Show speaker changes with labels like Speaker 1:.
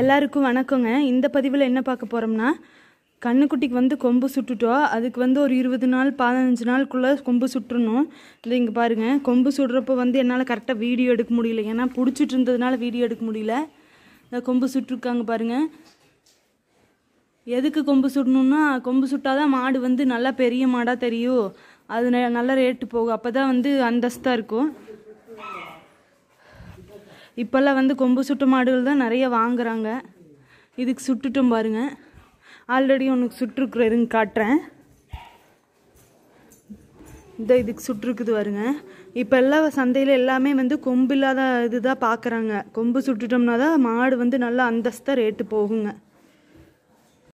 Speaker 1: எல்லாருக்கும் வணக்கங்க இந்த பதிவில் என்ன பார்க்க போகிறோம்னா கண்ணுக்குட்டிக்கு வந்து கொம்பு சுட்டுட்டோம் அதுக்கு வந்து ஒரு இருபது நாள் பதினஞ்சு நாளுக்குள்ளே கொம்பு சுட்டுறணும் இல்லை இங்கே பாருங்கள் கொம்பு சுடுறப்போ வந்து என்னால் கரெக்டாக வீடியோ எடுக்க முடியல ஏன்னா பிடிச்சிட்டு இருந்ததுனால வீடியோ எடுக்க முடியல இந்த கொம்பு சுட்டுருக்காங்க பாருங்கள் எதுக்கு கொம்பு சுடணுன்னா கொம்பு சுட்டாதான் மாடு வந்து நல்லா பெரிய மாடாக தெரியும் அது நல்லா ரேட்டு போகும் அப்போ தான் வந்து அந்தஸ்தாக இருக்கும் இப்போல்லாம் வந்து கொம்பு சுட்டு மாடுகள் தான் நிறைய வாங்குகிறாங்க இதுக்கு சுட்டுட்டும் பாருங்க ஆல்ரெடி உனக்கு சுட்டுருக்குறதுங்க காட்டுறேன் இந்த இதுக்கு சுட்டுருக்குது வருங்க இப்போ எல்லா சந்தையில் எல்லாமே வந்து கொம்பு இல்லாத இது தான் பார்க்குறாங்க கொம்பு சுட்டுட்டோம்னா தான் மாடு வந்து நல்லா அந்தஸ்தாக ரேட்டு போகுங்க